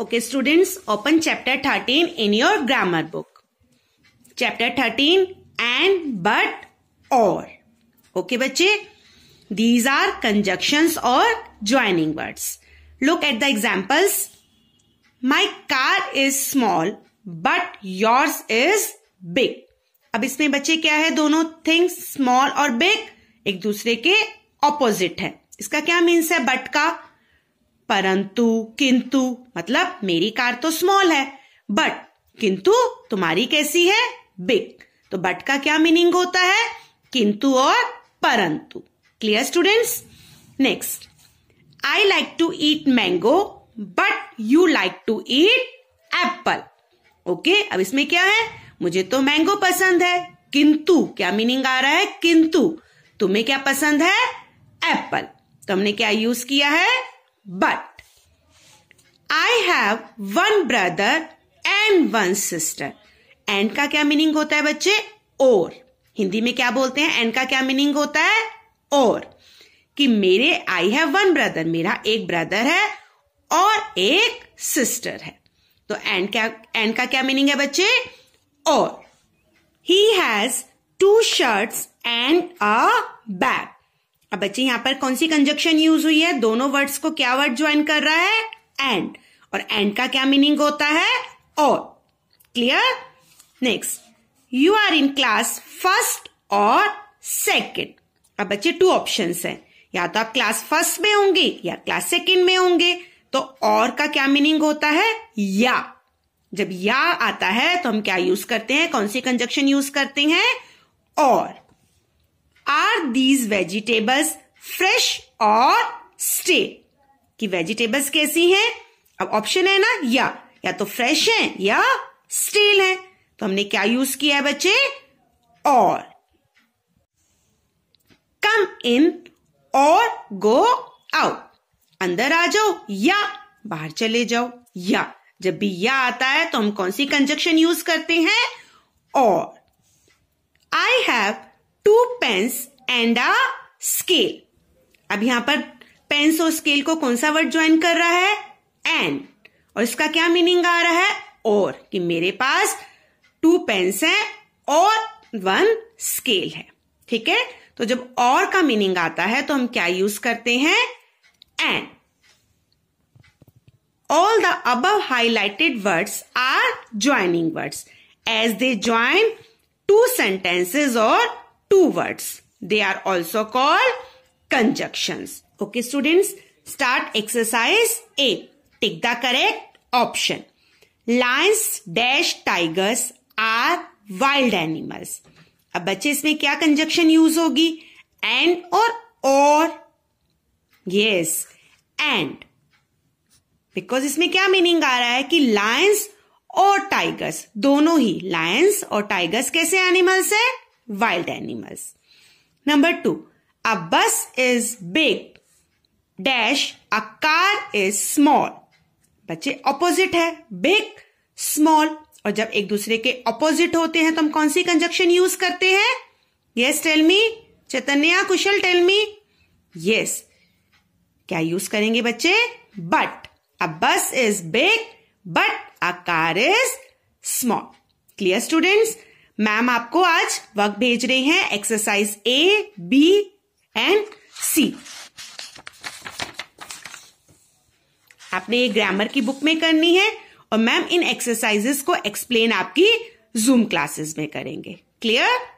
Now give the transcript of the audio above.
Okay students open chapter thirteen in your grammar book chapter thirteen and but और okay बच्चे these are conjunctions और joining words look at the examples my car is small but yours is big अब इसमें बच्चे क्या है दोनों things small और बिग एक दूसरे के ऑपोजिट है इसका क्या मीन्स है बट का परंतु किंतु मतलब मेरी कार तो स्मॉल है बट किंतु तुम्हारी कैसी है बिग तो बट का क्या मीनिंग होता है किंतु और परंतु clear students next I like to eat mango but you like to eat apple okay अब इसमें क्या है मुझे तो मैंगो पसंद है किंतु क्या मीनिंग आ रहा है किंतु तुम्हें क्या पसंद है एप्पल तो हमने क्या यूज किया है but I have one brother and one sister. And का क्या मीनिंग होता है बच्चे और हिंदी में क्या बोलते हैं एंड का क्या मीनिंग होता है और कि मेरे आई हैव वन ब्रदर मेरा एक ब्रदर है और एक सिस्टर है तो एंड क्या एंड का क्या मीनिंग है बच्चे और he has two shirts and a bag अब बच्चे यहां पर कौन सी कंजक्शन यूज हुई है दोनों वर्ड्स को क्या वर्ड ज्वाइन कर रहा है एंड और एंड का क्या मीनिंग होता है और clear next you are in class first और सेकेंड अब बच्चे टू ऑप्शन है या तो आप क्लास फर्स्ट में होंगे या क्लास सेकेंड में होंगे तो और का क्या मीनिंग होता है या जब या आता है तो हम क्या यूज करते हैं कौन सी कंजक्शन यूज करते हैं और आर दीज वेजिटेबल्स फ्रेश और स्टे कि वेजिटेबल्स कैसी हैं अब ऑप्शन है ना या या तो फ्रेश हैं या स्टेल हैं तो हमने क्या यूज किया है बच्चे और कम इन और गो आउट अंदर आ जाओ या बाहर चले जाओ या जब भी या आता है तो हम कौन सी कंजक्शन यूज करते हैं और I have two pens and a scale अब यहां पर पेन्स और स्केल को कौन सा वर्ड ज्वाइन कर रहा है एंड और इसका क्या मीनिंग आ रहा है और कि मेरे पास टू पेन्स है और वन स्केल है ठीक है तो जब और का मीनिंग आता है तो हम क्या यूज करते हैं एंड ऑल द अब highlighted words are joining words as they join two sentences और two words. They are also called conjunctions. Okay students, start exercise A. Take the correct option. Lions dash tigers are wild animals. ab बच्चे isme kya conjunction use hogi and or or yes and because इसमें क्या meaning आ रहा है कि Lions और tigers दोनों ही lions और टाइगर्स कैसे एनिमल्स हैं wild animals. Number two, a bus is big dash a car is small. बच्चे ऑपोजिट है बिग स्मॉल और जब एक दूसरे के ऑपोजिट होते हैं तो हम कौन सी कंजक्शन यूज करते हैं yes tell me Chaitanya Kushal tell me yes क्या यूज करेंगे बच्चे but a bus is big but a car is small clear students ma'am आपको आज वर्क भेज रहे हैं exercise A B and C आपने ये ग्रामर की बुक में करनी है और मैम इन एक्सरसाइजेस को एक्सप्लेन आपकी जूम क्लासेस में करेंगे क्लियर